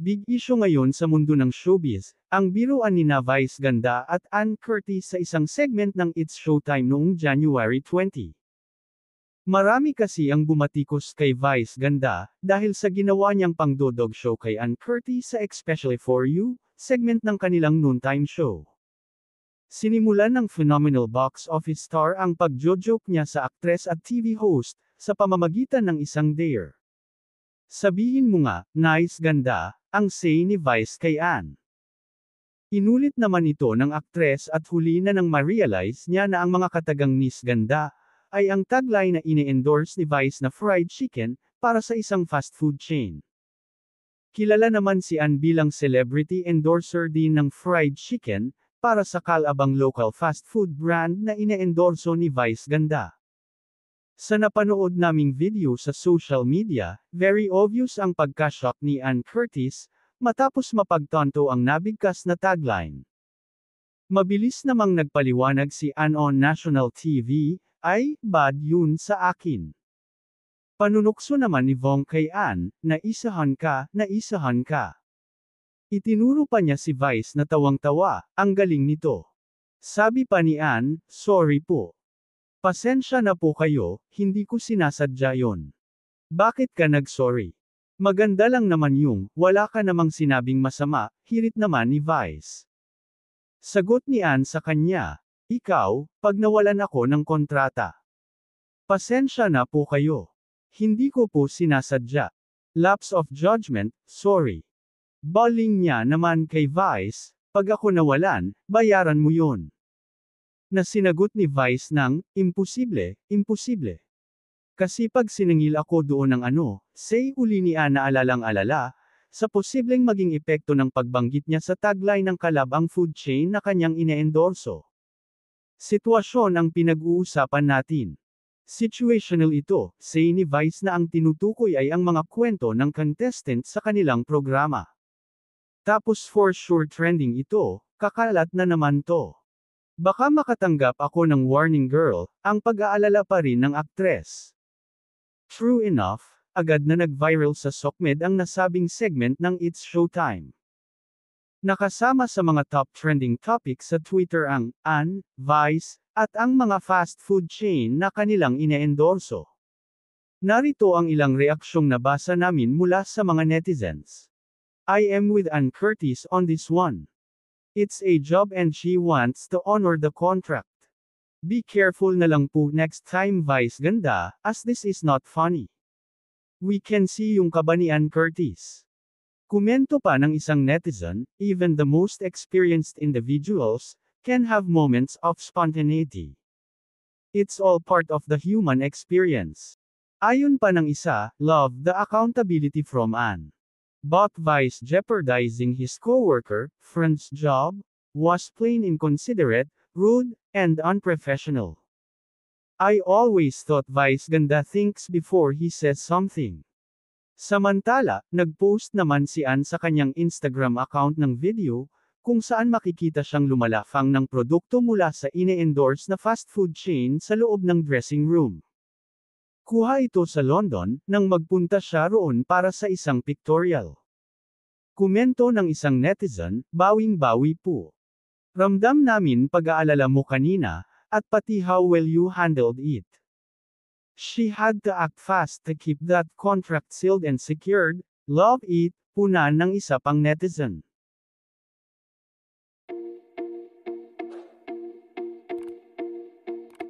Big issue ngayon sa mundo ng showbiz, ang biruan ni Vice Ganda at Ann Curtis sa isang segment ng It's Showtime noong January 20. Marami kasi ang bumatikos kay Vice Ganda, dahil sa ginawa niyang pangdodog show kay Ann Curtis sa Especially For You, segment ng kanilang noontime show. Sinimulan ng phenomenal box office star ang pagjojoke niya sa aktres at TV host, sa pamamagitan ng isang dare. Sabihin mo nga, nice ganda, ah. ang say ni Vice kay Anne. Inulit naman ito ng aktres at huli na nang ma-realize niya na ang mga katagang nice ganda, ay ang tagline na ini-endorse ni Vice na fried chicken, para sa isang fast food chain. Kilala naman si Anne bilang celebrity endorser din ng fried chicken, para sa kalabang local fast food brand na ine-endorso ni Vice Ganda. Sa napanood naming video sa social media, very obvious ang pagkashock ni Ann Curtis, matapos mapagtanto ang nabigkas na tagline. Mabilis namang nagpaliwanag si Ann on National TV, ay, bad yun sa akin. Panunukso naman ni Vong kay Ann, na isahan ka, na isahan ka. Itinuro pa niya si Vice na tawang-tawa, ang galing nito. Sabi pa ni Ann, sorry po. Pasensya na po kayo, hindi ko sinasadya yon. Bakit ka nag-sorry? Maganda lang naman yung, wala ka namang sinabing masama, hirit naman ni Vice. Sagot ni Ann sa kanya, ikaw, pag nawalan ako ng kontrata. Pasensya na po kayo. Hindi ko po sinasadya. Lapse of judgment, sorry. Balling niya naman kay Vice, pag ako nawalan, bayaran mo yon na sinagot ni Vice ng, imposible, imposible. Kasi pag sinangil ako doon ng ano, say uli ni Ana alalang-alala, sa posibleng maging epekto ng pagbanggit niya sa tagline ng kalabang food chain na kanyang ineendorso. Sitwasyon ang pinag-uusapan natin. Situational ito, say ni Vice na ang tinutukoy ay ang mga kwento ng contestant sa kanilang programa. Tapos for sure trending ito, kakalat na naman to. Baka makatanggap ako ng warning girl, ang pag-aalala pa rin ng aktres. True enough, agad na nag-viral sa Sokmed ang nasabing segment ng It's Showtime. Nakasama sa mga top trending topics sa Twitter ang An, Vice, at ang mga fast food chain na kanilang ineendorso. Narito ang ilang reaksyong nabasa namin mula sa mga netizens. I am with Ann Curtis on this one. It's a job and she wants to honor the contract. Be careful na lang po next time Vice Ganda, as this is not funny. We can see yung kabanian Curtis. Kumento pa ng isang netizen, even the most experienced individuals, can have moments of spontaneity. It's all part of the human experience. Ayun pa ng isa, love the accountability from Ann. But Vice jeopardizing his co-worker, friend's job, was plain inconsiderate, rude, and unprofessional. I always thought Vice ganda thinks before he says something. Samantala, nagpost naman si Ann sa kanyang Instagram account ng video, kung saan makikita siyang lumalafang ng produkto mula sa ine-endorse na fast food chain sa loob ng dressing room. Kuha ito sa London, nang magpunta siya roon para sa isang pictorial. Kumento ng isang netizen, bawing-bawi po. Ramdam namin pag-aalala mo kanina, at pati how well you handled it. She had to act fast to keep that contract sealed and secured, love it, puna ng isa pang netizen.